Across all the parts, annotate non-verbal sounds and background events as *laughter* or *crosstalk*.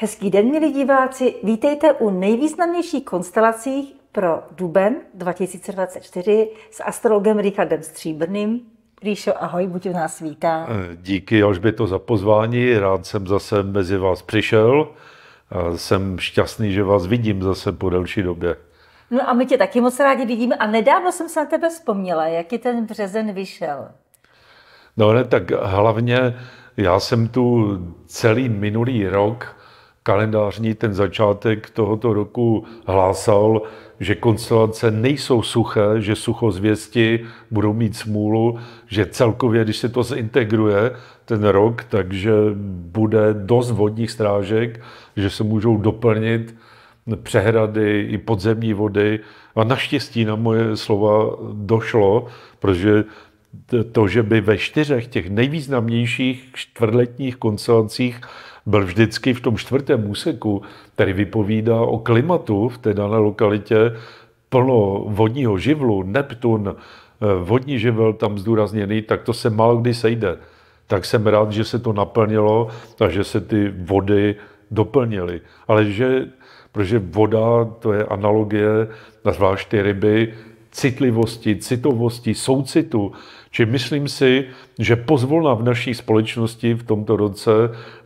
Hezký den, milí diváci. Vítejte u nejvýznamnějších konstelací pro Duben 2024 s astrologem Richardem Stříbrným. Ríšo, ahoj, buď u nás vítá. Eh, díky, Alžběto, za pozvání. Rád jsem zase mezi vás přišel. Jsem šťastný, že vás vidím zase po delší době. No a my tě taky moc rádi vidíme. A nedávno jsem se na tebe vzpomněla, jaký ten březen vyšel. No ne, tak hlavně já jsem tu celý minulý rok kalendářní ten začátek tohoto roku hlásal, že konstelace nejsou suché, že suchozvěsti budou mít smůlu, že celkově, když se to zintegruje, ten rok, takže bude dost vodních strážek, že se můžou doplnit přehrady i podzemní vody. A naštěstí na moje slova došlo, protože to, že by ve čtyřech těch nejvýznamnějších čtvrtletních konstelancích byl vždycky v tom čtvrtém úseku, který vypovídá o klimatu v té dané lokalitě, plno vodního živlu, Neptun, eh, vodní živel tam zdůrazněný, tak to se málo kdy sejde. Tak jsem rád, že se to naplnilo a že se ty vody doplnily. Ale že, protože voda, to je analogie, na zvlášť ty ryby, citlivosti, citovosti, soucitu. Či myslím si, že pozvolna v naší společnosti v tomto roce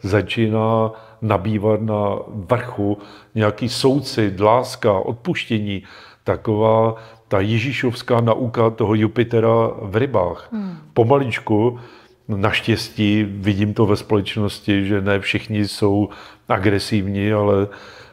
začíná nabývat na vrchu nějaký soucit, láska, odpuštění, taková ta ježíšovská nauka toho Jupitera v rybách. Hmm. Pomaličku, naštěstí, vidím to ve společnosti, že ne všichni jsou agresivní, ale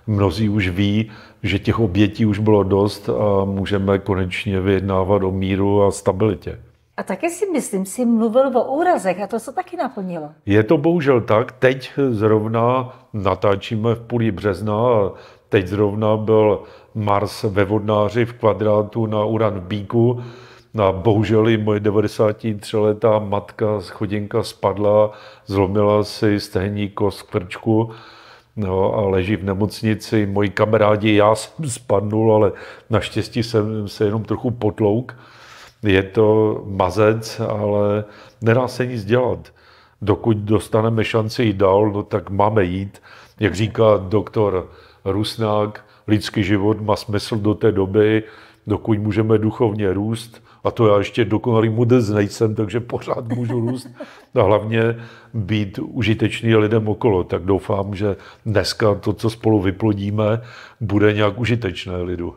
mnozí už ví, že těch obětí už bylo dost a můžeme konečně vyjednávat o míru a stabilitě. A taky si myslím, si mluvil o úrazech a to se taky naplnilo. Je to bohužel tak. Teď zrovna natáčíme v půli března a teď zrovna byl Mars ve Vodnáři v kvadrátu na Uran v Bíku. A bohužel i moje 93-letá matka z chodinka spadla, zlomila si stehní kost krčku no, a leží v nemocnici. Moji kamarádi, já jsem spadnul, ale naštěstí jsem se jenom trochu potlouk je to mazec, ale nedá se nic dělat. Dokud dostaneme šanci jít dál, no tak máme jít. Jak říká doktor Rusnák, lidský život má smysl do té doby, dokud můžeme duchovně růst, a to já ještě dokonalý mudec nejsem, takže pořád můžu růst a hlavně být užitečný lidem okolo. Tak doufám, že dneska to, co spolu vyplodíme, bude nějak užitečné lidu.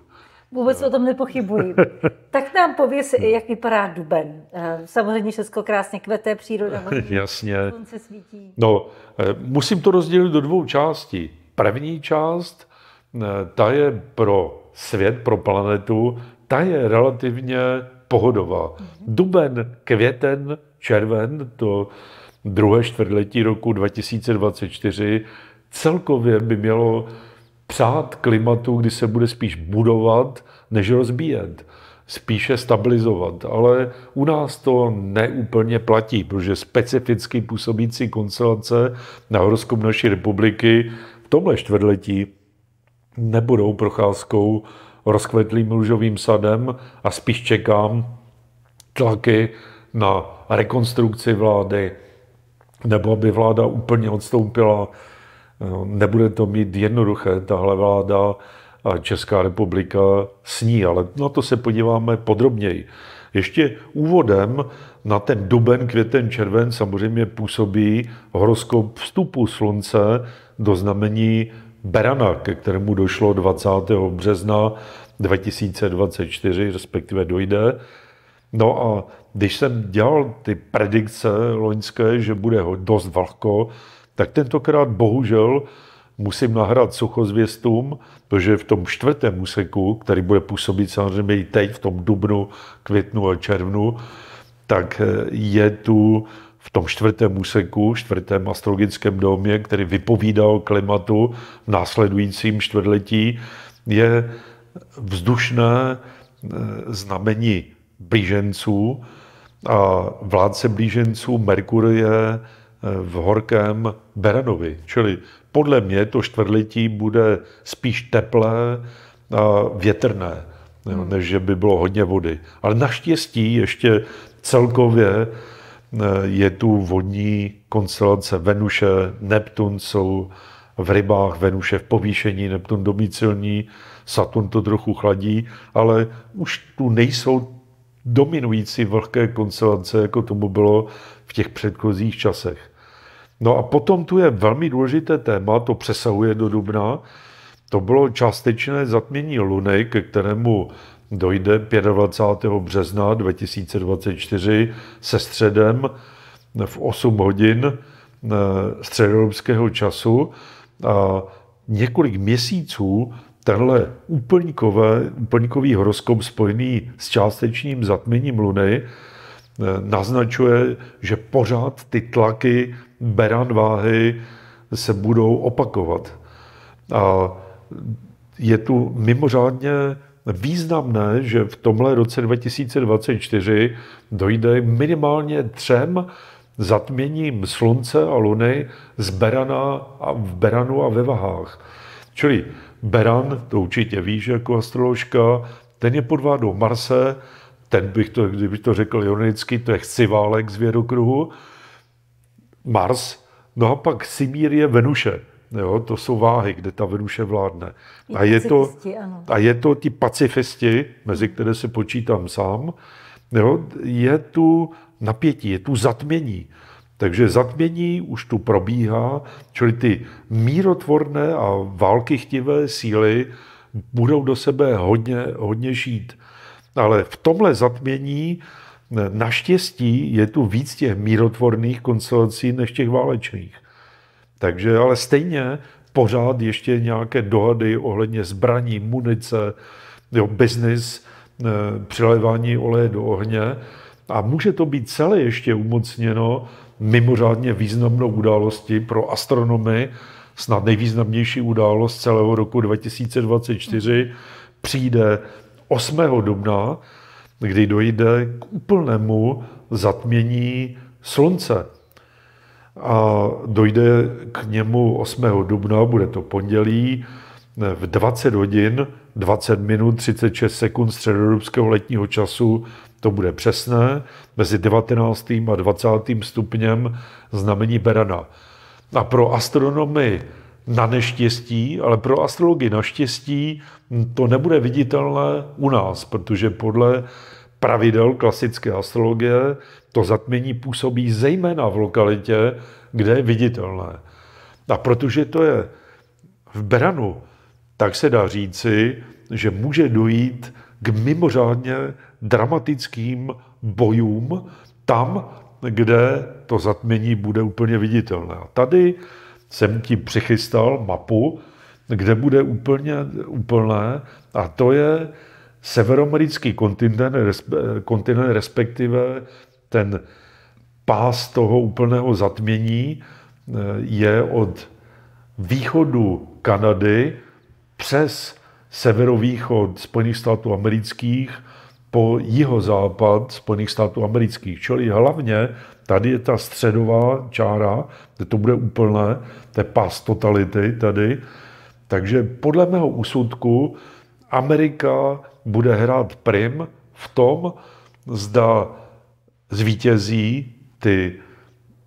Vůbec no. o tom nepochybuji. *laughs* tak nám pověs, jak vypadá Duben. Eh, samozřejmě všechno krásně kvete, příroda. *laughs* Jasně. Slunce svítí. No, eh, musím to rozdělit do dvou částí. První část, eh, ta je pro svět, pro planetu, ta je relativně pohodová. Mm-hmm. Duben, květen, červen, to druhé čtvrtletí roku 2024, celkově by mělo přát klimatu, kdy se bude spíš budovat, než rozbíjet. Spíše stabilizovat. Ale u nás to neúplně platí, protože specificky působící konstelace na horoskop naší republiky v tomhle čtvrtletí nebudou procházkou rozkvetlým růžovým sadem a spíš čekám tlaky na rekonstrukci vlády, nebo aby vláda úplně odstoupila Nebude to mít jednoduché, tahle vláda a Česká republika sní, ale na to se podíváme podrobněji. Ještě úvodem na ten duben, květen, červen samozřejmě působí horoskop vstupu slunce do znamení Berana, ke kterému došlo 20. března 2024, respektive dojde. No a když jsem dělal ty predikce loňské, že bude dost vlhko, tak tentokrát bohužel musím nahrát suchozvěstům, protože v tom čtvrtém úseku, který bude působit samozřejmě i teď, v tom dubnu, květnu a červnu, tak eh, je tu v tom čtvrtém úseku, čtvrtém astrologickém domě, který vypovídá o klimatu v následujícím čtvrtletí, je vzdušné eh, znamení blíženců a vládce blíženců Merkur je v horkém Beranovi, Čili podle mě to čtvrtletí bude spíš teplé a větrné, hmm. než že by bylo hodně vody. Ale naštěstí ještě celkově e, je tu vodní konstelace Venuše, Neptun jsou v rybách, Venuše v povýšení, Neptun domicilní, Saturn to trochu chladí, ale už tu nejsou dominující vlhké konstelace, jako tomu bylo v těch předchozích časech. No a potom tu je velmi důležité téma, to přesahuje do dubna. To bylo částečné zatmění Luny, ke kterému dojde 25. března 2024 se středem v 8 hodin eh, středoevropského času a několik měsíců tenhle úplňkové, úplňkový horoskop spojený s částečným zatměním Luny eh, naznačuje, že pořád ty tlaky beran váhy se budou opakovat. A je tu mimořádně významné, že v tomhle roce 2024 dojde minimálně třem zatměním slunce a luny z Berana a v Beranu a ve Vahách. Čili Beran, to určitě víš jako astroložka, ten je pod vládou Marse, ten bych to, kdybych to řekl ironicky, to je chci válek z vědokruhu, kruhu, Mars, no a pak Sibír je Venuše. Jo, to jsou váhy, kde ta Venuše vládne. A je, to, a je to ti pacifisti, mezi které se počítám sám, jo, je tu napětí, je tu zatmění. Takže zatmění už tu probíhá, čili ty mírotvorné a válkychtivé síly budou do sebe hodně, hodně žít. Ale v tomhle zatmění Naštěstí je tu víc těch mírotvorných konstelací než těch válečných. Takže ale stejně pořád ještě nějaké dohady ohledně zbraní, munice, jo, biznis, eh, přilevání oleje do ohně. A může to být celé ještě umocněno mimořádně významnou událostí pro astronomy, snad nejvýznamnější událost celého roku 2024, přijde 8. dubna, kdy dojde k úplnému zatmění slunce. A dojde k němu 8. dubna, bude to pondělí, v 20 hodin, 20 minut, 36 sekund středoevropského letního času, to bude přesné, mezi 19. a 20. stupněm znamení Berana. A pro astronomy na neštěstí, ale pro astrology naštěstí to nebude viditelné u nás, protože podle pravidel klasické astrologie to zatmění působí zejména v lokalitě, kde je viditelné. A protože to je v Beranu, tak se dá říci, že může dojít k mimořádně dramatickým bojům tam, kde to zatmění bude úplně viditelné. A tady jsem ti přichystal mapu, kde bude úplně úplné a to je severoamerický kontinent, kontinent respektive ten pás toho úplného zatmění eh, je od východu Kanady přes severovýchod Spojených států amerických po jihozápad Spojených států amerických. Čili hlavně tady je ta středová čára, kde to bude úplné, to je pás totality tady. Takže podle mého úsudku Amerika bude hrát prim v tom, zda zvítězí ty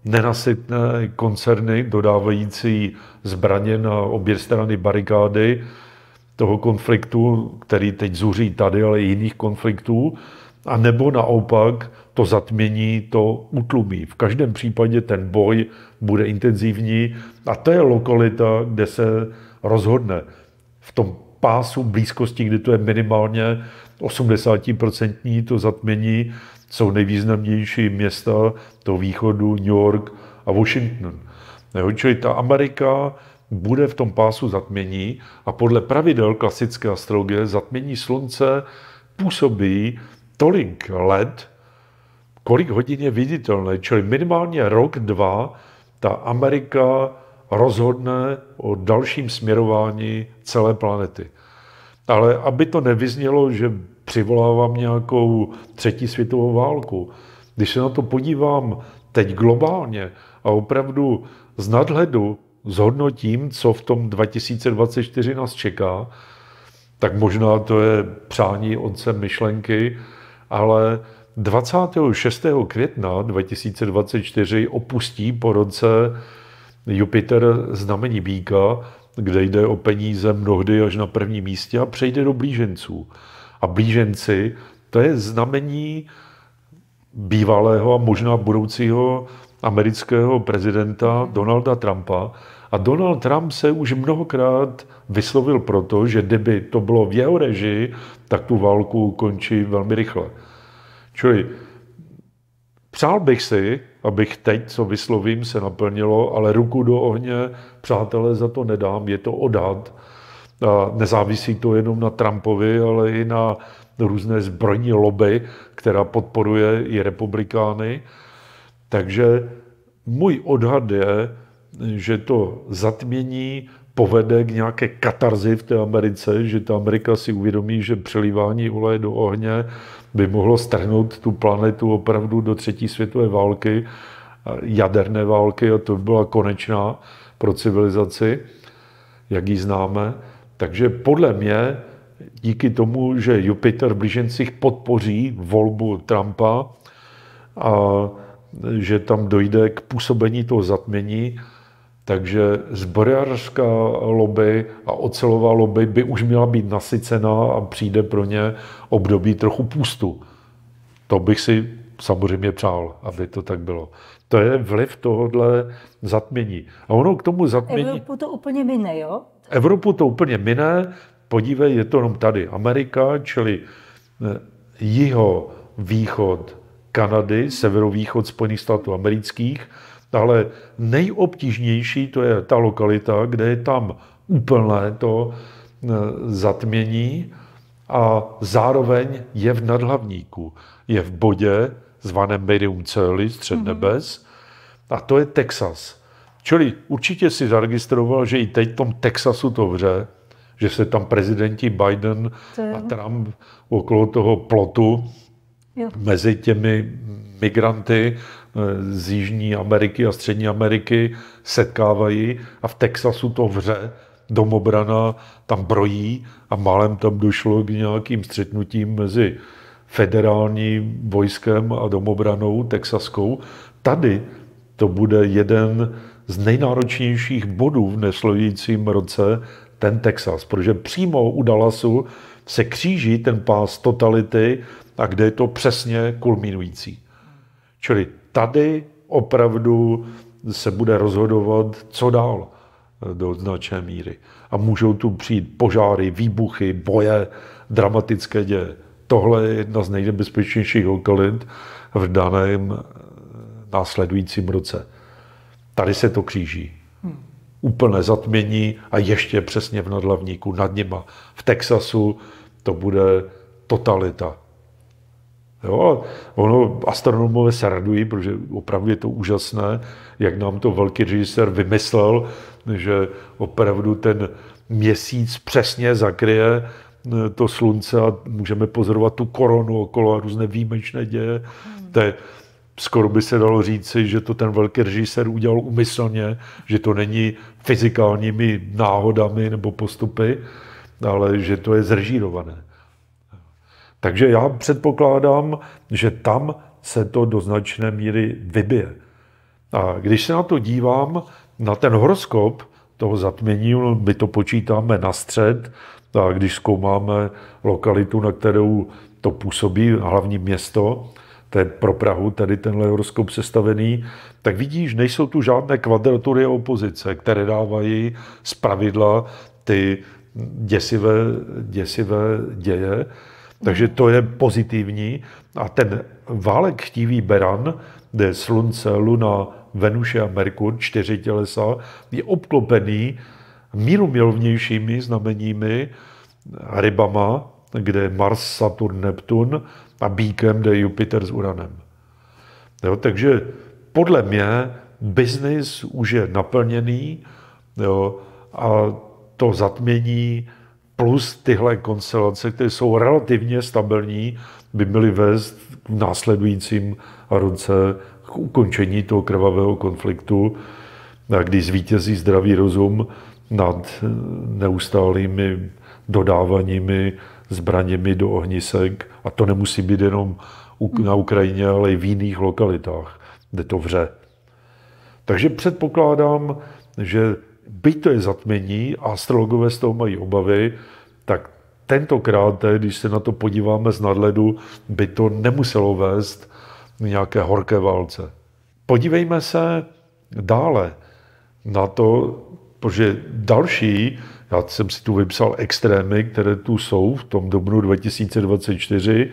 nenasytné koncerny dodávající zbraně na obě strany barikády toho konfliktu, který teď zuří tady, ale i jiných konfliktů, a nebo naopak to zatmění to utlumí. V každém případě ten boj bude intenzivní a to je lokalita, kde se rozhodne. V tom pásu blízkosti, kdy to je minimálně 80% to zatmění, jsou nejvýznamnější města toho východu, New York a Washington. Jo, čili ta Amerika bude v tom pásu zatmění a podle pravidel klasické astrologie zatmění slunce působí tolik let, kolik hodin je viditelné, čili minimálně rok, dva ta Amerika rozhodne o dalším směrování celé planety. Ale aby to nevyznělo, že přivolávám nějakou třetí světovou válku, když se na to podívám teď globálně a opravdu z nadhledu zhodnotím, co v tom 2024 nás čeká, tak možná to je přání otce myšlenky, ale 26. května 2024 opustí po roce Jupiter znamení býka, kde jde o peníze mnohdy až na prvním místě a přejde do blíženců. A blíženci, to je znamení bývalého a možná budoucího amerického prezidenta Donalda Trumpa. A Donald Trump se už mnohokrát vyslovil proto, že kdyby to bylo v jeho režii, tak tu válku končí velmi rychle. Čili přál bych si, abych teď, co vyslovím, se naplnilo, ale ruku do ohně, přátelé, za to nedám, je to odhad. A nezávisí to jenom na Trumpovi, ale i na různé zbrojní lobby, která podporuje i republikány. Takže můj odhad je, že to zatmění povede k nějaké katarzi v té Americe, že ta Amerika si uvědomí, že přelívání oleje do ohně by mohlo strhnout tu planetu opravdu do třetí světové války, jaderné války a to byla konečná pro civilizaci, jak ji známe. Takže podle mě díky tomu, že Jupiter v blížencích podpoří volbu Trumpa a že tam dojde k působení toho zatmění, takže zbrojařská lobby a ocelová lobby by už měla být nasycená a přijde pro ně období trochu půstu. To bych si samozřejmě přál, aby to tak bylo. To je vliv tohohle zatmění. A ono k tomu zatmění... Evropu to úplně mine, jo? Evropu to úplně mine. Podívej, je to jenom tady Amerika, čili eh, jiho východ Kanady, severovýchod Spojených států amerických – ale nejobtížnější to je ta lokalita, kde je tam úplné to eh, zatmění a zároveň je v nadhlavníku. Je v bodě zvaném Medium Celi, střed mm-hmm. nebes, a to je Texas. Čili určitě si zaregistroval, že i teď v tom Texasu to vře, že se tam prezidenti Biden a Trump okolo toho plotu jo. mezi těmi migranty z Jižní Ameriky a Střední Ameriky setkávají a v Texasu to vře, domobrana tam brojí a málem tam došlo k nějakým střetnutím mezi federálním vojskem a domobranou texaskou. Tady to bude jeden z nejnáročnějších bodů v nesledujícím roce, ten Texas, protože přímo u Dallasu se kříží ten pás totality a kde je to přesně kulminující. Čili tady opravdu se bude rozhodovat, co dál do značné míry. A můžou tu přijít požáry, výbuchy, boje, dramatické děje. Tohle je jedna z nejnebezpečnějších okolit v daném eh, následujícím roce. Tady se to kříží. Hmm. Úplné zatmění a ještě přesně v nadlavníku nad nima. V Texasu to bude totalita. Jo, ono, astronomové se radují, protože opravdu je to úžasné, jak nám to velký režisér vymyslel, že opravdu ten měsíc přesně zakryje eh, to slunce a můžeme pozorovat tu koronu okolo a různé výjimečné děje. Hmm. To je, skoro by se dalo říci, že to ten velký režisér udělal umyslně, že to není fyzikálními náhodami nebo postupy, ale že to je zrežírované. Takže já předpokládám, že tam se to do značné míry vybije. A když se na to dívám, na ten horoskop toho zatmění, my to počítáme na střed, a když zkoumáme lokalitu, na kterou to působí, hlavní město, to je pro Prahu, tady tenhle horoskop sestavený, tak vidíš, nejsou tu žádné kvadratury opozice, které dávají z pravidla ty děsivé, děsivé děje. Takže to je pozitivní. A ten válek chtivý beran, kde slunce, luna, Venuše a Merkur, čtyři tělesa, je obklopený mírumilovnějšími znameními, rybama, kde je Mars, Saturn, Neptun a bíkem, kde je Jupiter s Uranem. Jo, takže podle mě biznis už je naplněný jo, a to zatmění plus tyhle konstelace, které jsou relativně stabilní, by měly vést k následujícím ruce k ukončení toho krvavého konfliktu, kdy zvítězí zdravý rozum nad eh, neustálými dodávaními zbraněmi do ohnisek. A to nemusí být jenom hmm. na Ukrajině, ale i v jiných lokalitách, kde to vře. Takže předpokládám, že byť to je a astrologové z toho mají obavy, tak tentokrát, eh, když se na to podíváme z nadledu, by to nemuselo vést nějaké horké válce. Podívejme se dále na to, protože další, já jsem si tu vypsal extrémy, které tu jsou v tom dubnu 2024,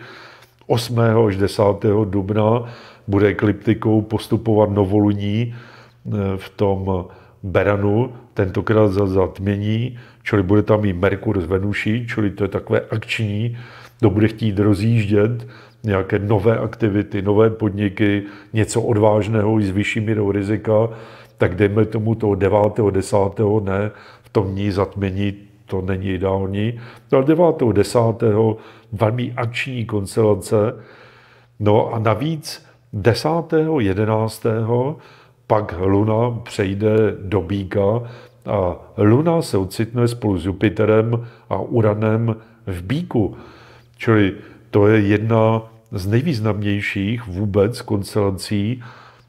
8. až 10. dubna bude ekliptikou postupovat novoluní eh, v tom Beranu, tentokrát za zatmění, čili bude tam i Merkur z Venuši, čili to je takové akční, to bude chtít rozjíždět nějaké nové aktivity, nové podniky, něco odvážného i s vyšší mírou rizika, tak dejme tomu toho 9. 10. ne, v tom dní zatmění to není ideální, No a 9. 10. velmi akční konstelace, no a navíc 10. 11 pak Luna přejde do Bíka a Luna se ocitne spolu s Jupiterem a Uranem v Bíku. Čili to je jedna z nejvýznamnějších vůbec konstelací,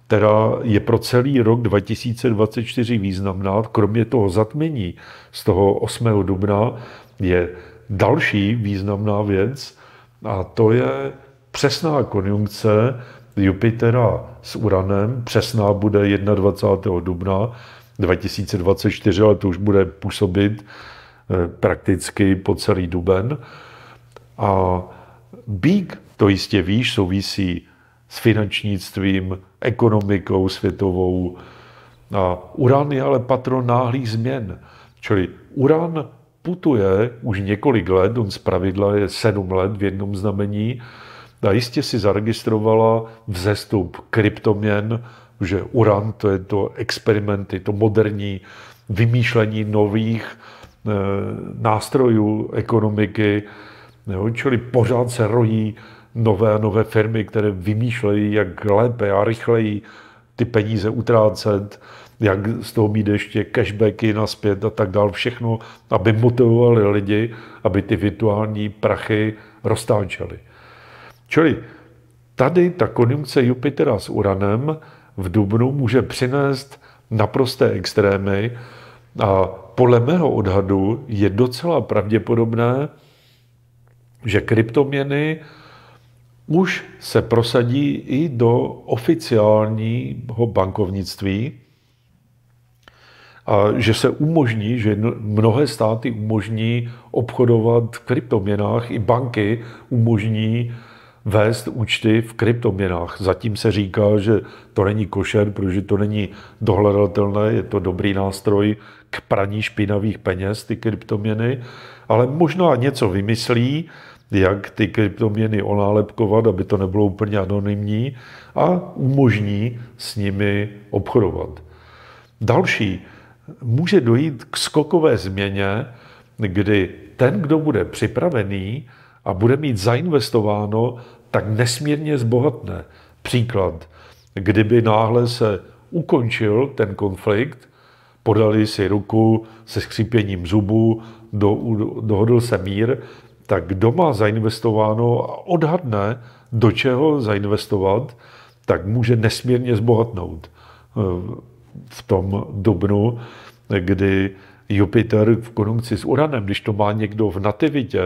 která je pro celý rok 2024 významná, kromě toho zatmění z toho 8. dubna je další významná věc a to je přesná konjunkce Jupitera s Uranem. Přesná bude 21. dubna 2024, ale to už bude působit eh, prakticky po celý duben. A Bík, to jistě víš, souvisí s finančnictvím, ekonomikou světovou. A Uran je ale patron náhlých změn. Čili Uran putuje už několik let, on pravidla je sedm let v jednom znamení, a jistě si zaregistrovala vzestup kryptoměn, že uran to je to experimenty, to moderní vymýšlení nových eh, nástrojů ekonomiky, jo, čili pořád se rojí nové a nové firmy, které vymýšlejí, jak lépe a rychleji ty peníze utrácet, jak z toho mít ještě cashbacky naspět a tak dál, všechno, aby motivovali lidi, aby ty virtuální prachy roztáčely. Čili tady ta konjunkce Jupitera s Uranem v Dubnu může přinést naprosté extrémy a podle mého odhadu je docela pravděpodobné, že kryptoměny už se prosadí i do oficiálního bankovnictví a že se umožní, že mnohé státy umožní obchodovat v kryptoměnách, i banky umožní vést účty v kryptoměnách. Zatím se říká, že to není košer, protože to není dohledatelné, je to dobrý nástroj k praní špinavých peněz, ty kryptoměny, ale možná něco vymyslí, jak ty kryptoměny onálepkovat, aby to nebylo úplně anonymní a umožní s nimi obchodovat. Další, může dojít k skokové změně, kdy ten, kdo bude připravený a bude mít zainvestováno tak nesmírně zbohatne. Příklad, kdyby náhle se ukončil ten konflikt, podali si ruku se skřípěním zubů, do, dohodl se mír, tak kdo má zainvestováno a odhadne, do čeho zainvestovat, tak může nesmírně zbohatnout v tom dubnu, kdy Jupiter v konjunkci s Uranem, když to má někdo v nativitě,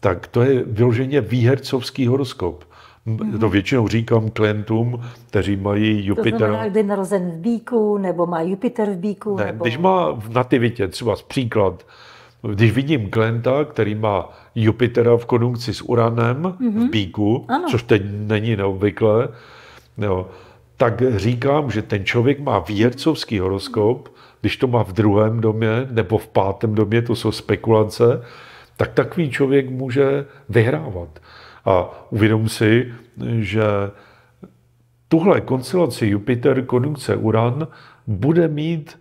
tak to je vyloženě výhercovský horoskop. Mm-hmm. To mhm. většinou říkám klientům, kteří mají Jupiter. To znamená, kdy je narozen v Bíku, nebo má Jupiter v Bíku? Ne, nebo... když má v nativitě třeba příklad, když vidím klienta, který má Jupitera v konjunkci s Uranem mm-hmm. v mhm. Bíku, ano. což teď není neobvyklé, jo, tak říkám, že ten člověk má výhercovský horoskop, když to má v druhém domě nebo v pátém domě, to jsou spekulace, tak takový člověk může vyhrávat. A uvědom si, že tuhle koncilaci Jupiter, konjunkce Uran bude mít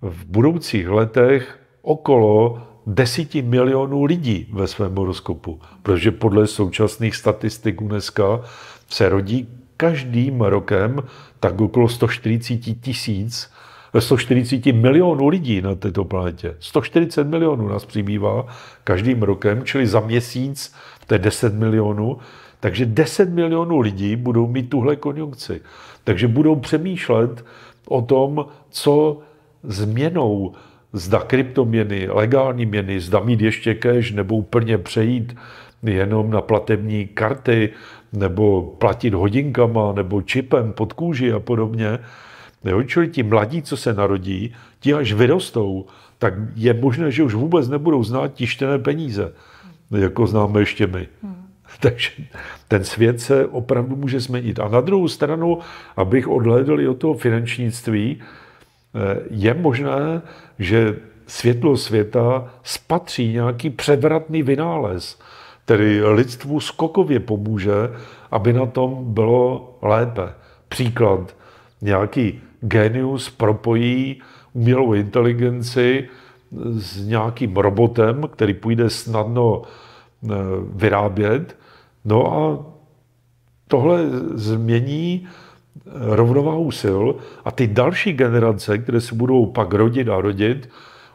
v budoucích letech okolo 10 milionů lidí ve svém horoskopu, protože podle současných statistik UNESCO se rodí každým rokem tak okolo 140 tisíc 140 milionů lidí na této planetě. 140 milionů nás přibývá každým rokem, čili za měsíc to je 10 milionů. Takže 10 milionů lidí budou mít tuhle konjunkci. Takže budou přemýšlet o tom, co změnou zda kryptoměny, legální měny, zda mít ještě cash nebo úplně přejít jenom na platební karty, nebo platit hodinkama, nebo čipem pod kůži a podobně. Jo? Čili ti mladí, co se narodí, ti až vyrostou, tak je možné, že už vůbec nebudou znát tištěné peníze, jako známe ještě my. Hmm. *laughs* Takže ten svět se opravdu může změnit. A na druhou stranu, abych odhledl i od toho finančnictví, eh, je možné, že světlo světa spatří nějaký převratný vynález, který lidstvu skokově pomůže, aby na tom bylo lépe. Příklad, nějaký genius propojí umělou inteligenci s nějakým robotem, který půjde snadno eh, vyrábět. No a tohle změní eh, rovnováhu sil a ty další generace, které se budou pak rodit a rodit,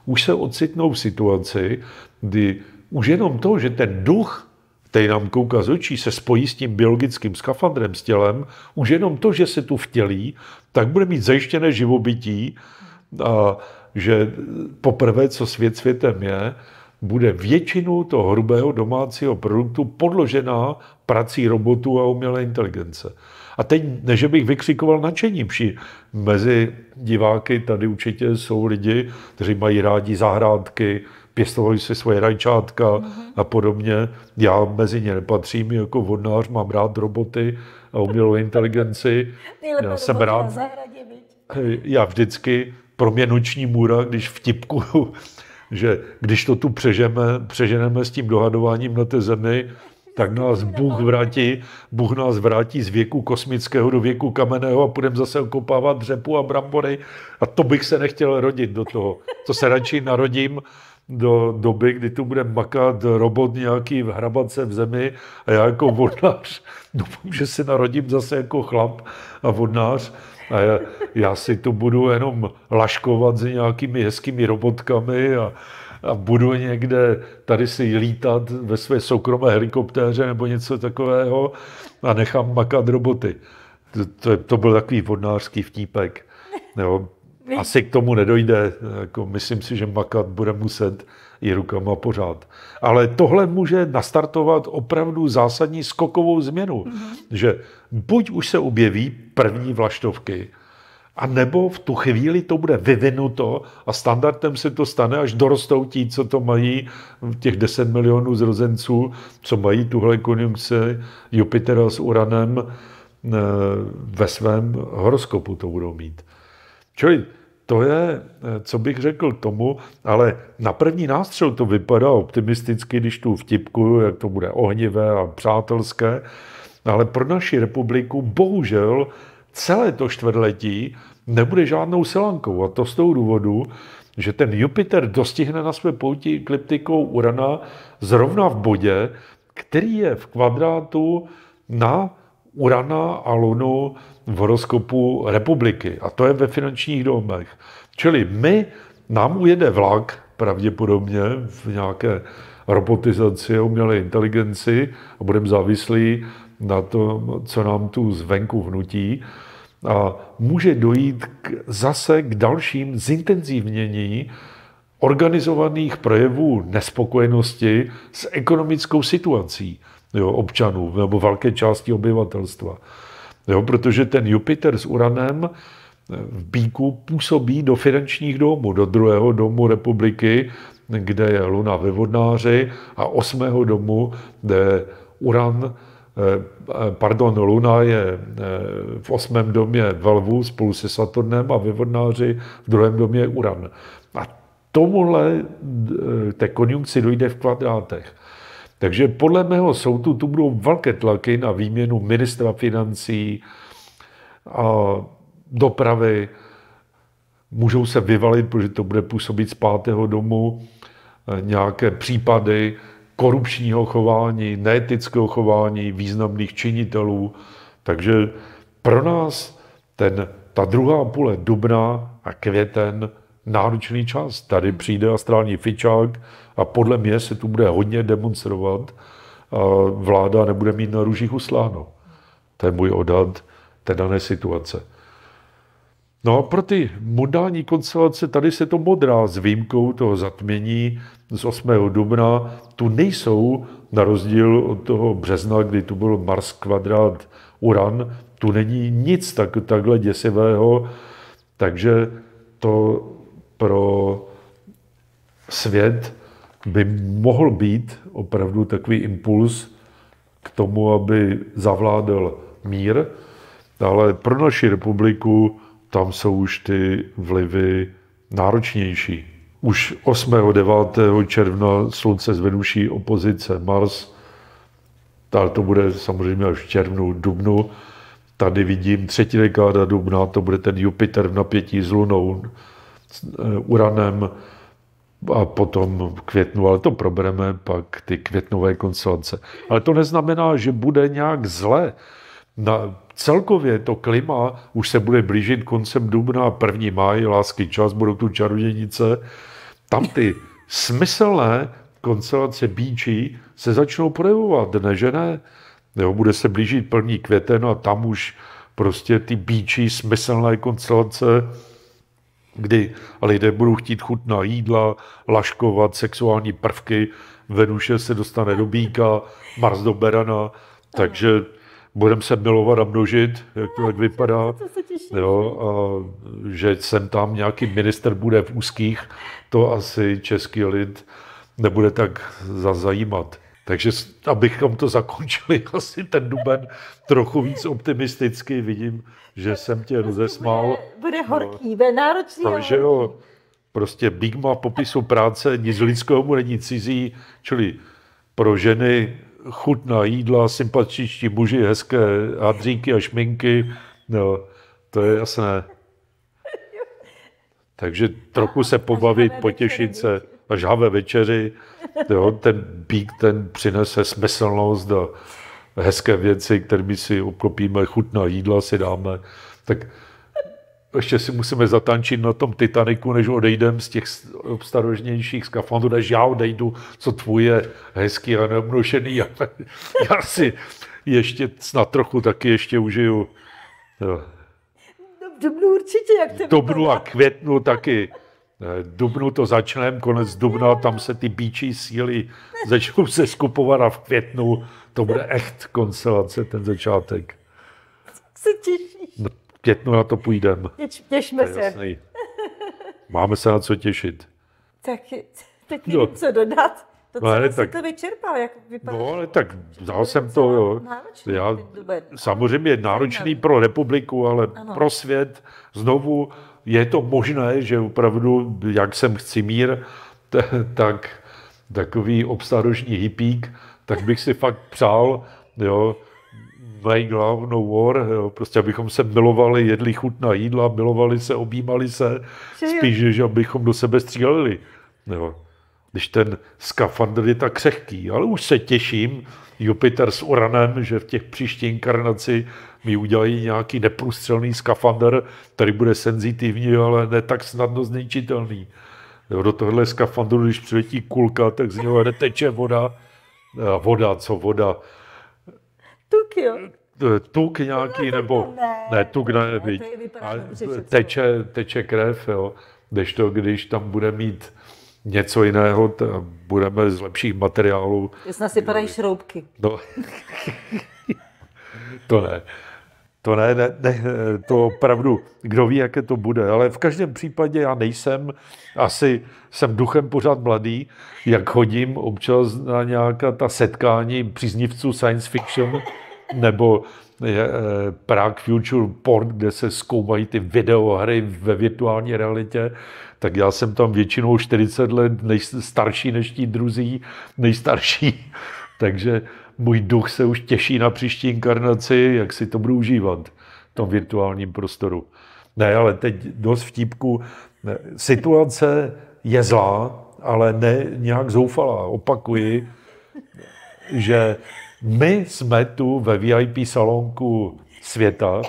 už se ocitnou v situaci, kdy už jenom to, že ten duch který nám kouká z očí, se spojí s tím biologickým skafandrem, s tělem, už jenom to, že se tu vtělí, tak bude mít zajištěné živobytí a že poprvé, co svět světem je, bude většinu toho hrubého domácího produktu podložená prací robotů a umělé inteligence. A teď, než bych vykřikoval nadšením, při mezi diváky tady určitě jsou lidi, kteří mají rádi zahrádky, pěstovali si svoje rajčátka mm-hmm. a podobně. Já mezi ně nepatřím jako vodnář, mám rád roboty a umělou inteligenci. já jsem rád. Na zahradě, já vždycky, pro mě noční můra, když vtipkuju, *laughs* že když to tu přežeme, přeženeme s tím dohadováním na té zemi, tak nás Bůh vrátí, Bůh nás vrátí z věku kosmického do věku kamenného a budeme zase okopávat dřepu a brambory. A to bych se nechtěl rodit do toho. To se radši narodím do doby, kdy tu bude makat robot nějaký v hrabance v zemi a já jako vodnář, *laughs* doufám, že se narodím zase jako chlap a vodnář a já, já si tu budu jenom laškovat s nějakými hezkými robotkami a, a budu někde tady si lítat ve své soukromé helikoptéře nebo něco takového a nechám makat roboty. To, to, to byl takový vodnářský vtípek. Jo asi k tomu nedojde. Jako myslím si, že makat bude muset i rukama pořád. Ale tohle může nastartovat opravdu zásadní skokovou změnu, mm-hmm. že buď už se objeví první vlaštovky, a nebo v tu chvíli to bude vyvinuto a standardem se to stane, až dorostou ti, co to mají, těch 10 milionů zrozenců, co mají tuhle konjunkci Jupitera s Uranem eh, ve svém horoskopu to budou mít. Čili to je, eh, co bych řekl tomu, ale na první nástřel to vypadá optimisticky, když tu vtipkuju, jak to bude ohnivé a přátelské, ale pro naši republiku bohužel celé to čtvrtletí nebude žádnou selankou a to z toho důvodu, že ten Jupiter dostihne na své pouti ekliptikou Urana zrovna v bodě, který je v kvadrátu na Urana a Lunu v horoskopu republiky. A to je ve finančních domech. Čili my, nám ujede vlak, pravděpodobně v nějaké robotizaci, umělé inteligenci a budeme závislí na tom, co nám tu zvenku vnutí. A může dojít k, zase k dalším zintenzivnění organizovaných projevů nespokojenosti s ekonomickou situací jo, občanů nebo velké části obyvatelstva. Jo, protože ten Jupiter s Uranem eh, v Bíku působí do finančních domů, do druhého domu republiky, kde je Luna ve vodnáři a osmého domu, kde Uran, eh, eh, pardon, Luna je v osmém domě ve Lvu spolu se Saturnem a ve vodnáři v druhém domě je Uran. A tomuhle té konjunkci dojde v kvadrátech. Takže podle mého soudu tu budou velké tlaky na výměnu ministra financí, a dopravy, můžou se vyvalit, protože to bude působit z pátého domu, eh, nějaké případy korupčního chování, neetického chování významných činitelů. Takže pro nás ten, ta druhá půle dubna a květen náročný čas. Tady přijde astrální fičák a podle mě se tu bude hodně demonstrovat a vláda nebude mít na ružích usláno. To je můj odhad té dané situace. No a pro ty modální konstelace tady se to modrá s výjimkou toho zatmění z 8. dubna. Tu nejsou, na rozdíl od toho března, kdy tu byl Mars kvadrát Uran, tu není nic tak, takhle děsivého, takže to pro svět by mohl být opravdu takový impuls k tomu, aby zavládl mír, ale pro naši republiku tam jsou už ty vlivy náročnější. Už 8. 9. června slunce zveduší opozice Mars, ale to bude samozřejmě až v červnu, dubnu. Tady vidím třetí dekáda dubna, to bude ten Jupiter v napětí s Lunou, Eh, uranem a potom v květnu, ale to probereme pak ty květnové konstelace. Ale to neznamená, že bude nějak zle. Na, celkově to klima už se bude blížit koncem dubna, první máj, lásky čas, budou tu čarodějnice. Tam ty smyslné konstelace bíčí se začnou projevovat, ne, že ne? Jo, bude se blížit první květen a tam už prostě ty bíčí smyslné konstelace kdy lidé budou chtít chutná na jídla, laškovat, sexuální prvky, Venuše se dostane do Bíka, Mars do Berana, takže budeme se milovat a množit, jak to tak vypadá. *laughs* Jo, a že jsem tam nějaký minister bude v úzkých, to asi český lid nebude tak zajímat. Takže abychom to zakončili, *laughs* asi ten duben trochu víc optimisticky vidím, že jsem tě prostě rozesmál. Bude, bude horký, bude náročný. Takže jo, prostě Big má popisu práce, nic lidského mu není cizí, čili pro ženy chutná jídla, sympatičtí muži, hezké hadříky a šminky, no, to je jasné. *laughs* Takže trochu se pobavit, potěšit se, až havé večeři. Jo, ten pík ten přinese smyslnost a hezké věci, kterými si obklopíme, chutná jídla si dáme. Tak ještě si musíme zatančit na tom Titaniku, než odejdem z těch starožnějších skafandů, než já odejdu, co tvoje hezký a neobnošený. Já, já si ještě snad trochu taky ještě užiju. Jo. Dubnu určitě, jak to Dubnu a květnu taky dubnu to začneme, konec dubna, tam se ty bíčí síly začnou se skupovat a v květnu to bude echt konstelace, ten začátek. Se těšíš? No, v květnu na to půjdeme. Těš, těšme se. Jasný. Máme se na co těšit. Tak teď no. co dodat. To, no, co no, ale tak, to vyčerpal, jak vypadá. No, ale tak dal jsem to, jo. Náročný Já, samozřejmě náročný pro republiku, ale ano. pro svět znovu je to možné, že opravdu, jak jsem chci t- tak takový obstarožní hipík, tak bych si fakt přál, jo, my love, no war, jo, prostě abychom se milovali, jedli chutná jídla, milovali se, objímali se, spíš, že abychom do sebe stříleli. Jo když ten skafandr je tak křehký. Ale už se těším, Jupiter s Uranem, že v těch příští inkarnaci mi udělají nějaký neprůstřelný skafandr, který bude senzitivní, ale ne tak snadno zničitelný. Do tohle skafandru, když přiletí kulka, tak z něho neteče voda. Eh, voda, co voda? Tuk, jo. Eh, tuk nějaký, no, nebo... Ne, ne tuk ne, ne viď. Teče, teče krev, jo. Když to, když tam bude mít něco jiného, t- budeme z lepších materiálů. Jasně nás vypadají šroubky. No. *laughs* to ne. To ne, ne, ne, to opravdu, kdo ví, jaké to bude, ale v každém případě já nejsem, asi jsem duchem pořád mladý, jak chodím občas na nějaká ta setkání příznivců science fiction nebo je, e, Prague Future Port, kde se zkoumají ty videohry ve virtuální realitě, tak já jsem tam většinou 40 let než, starší než ti druzí, nejstarší. *laughs* Takže můj duch se už těší na příští inkarnaci, jak si to budu užívat v tom virtuálním prostoru. Ne, ale teď dost vtipku. Situace je zlá, ale ne nějak zoufalá. Opakuji, že my jsme tu ve VIP salonku světa,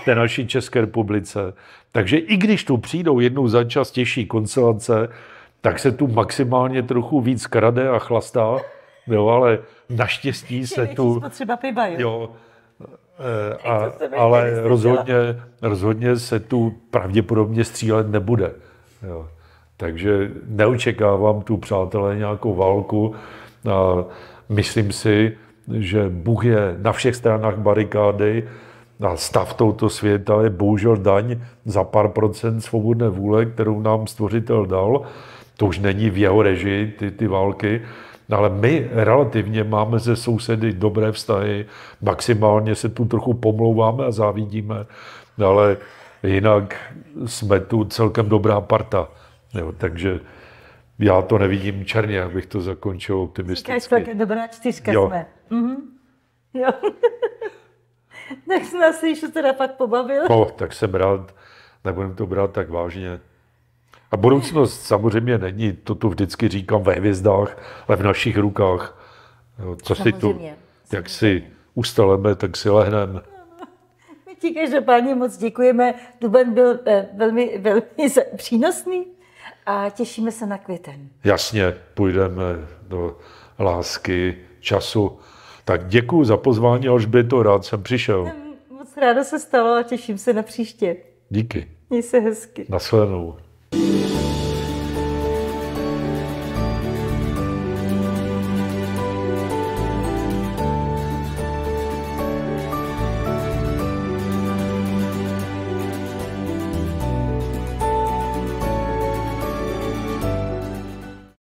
v té naší České republice. Takže i když tu přijdou jednou za čas těžší koncelance, tak se tu maximálně trochu víc krade a chlastá, jo, ale naštěstí se tu... Třeba piva, jo. jo eh, a, ale rozhodně, rozhodně se tu pravděpodobně střílet nebude. Jo. Takže neočekávám tu, přátelé, nějakou válku. A myslím si, že Bůh je na všech stranách barikády na stav tohoto světa je bohužel daň za pár procent svobodné vůle, kterou nám stvořitel dal. To už není v jeho režii, ty, ty války. Ale my relativně máme ze sousedy dobré vztahy, maximálně se tu trochu pomlouváme a závidíme, ale jinak jsme tu celkem dobrá parta. Jo, takže já to nevidím černě, abych to zakončil optimisticky. Říkáš, dobrá čtyřka jo. jsme. Mhm. Jo. *laughs* *laughs* tak jsem nás již teda fakt pobavil. No, tak se brát, nebudem to brát tak vážně. A budoucnost samozřejmě není, to tu vždycky říkám ve hvězdách, ale v našich rukách. Co samozřejmě, si tu, jak si ustaleme, tak si lehneme. *laughs* My ti každopádně moc děkujeme. Duben byl eh, velmi, velmi *laughs* přínosný a těšíme se na květen. Jasně, půjdeme do lásky, času. Tak děkuji za pozvání, to rád jsem přišel. Moc ráda se stalo a těším se na příště. Díky. Měj se hezky. Nasledanou.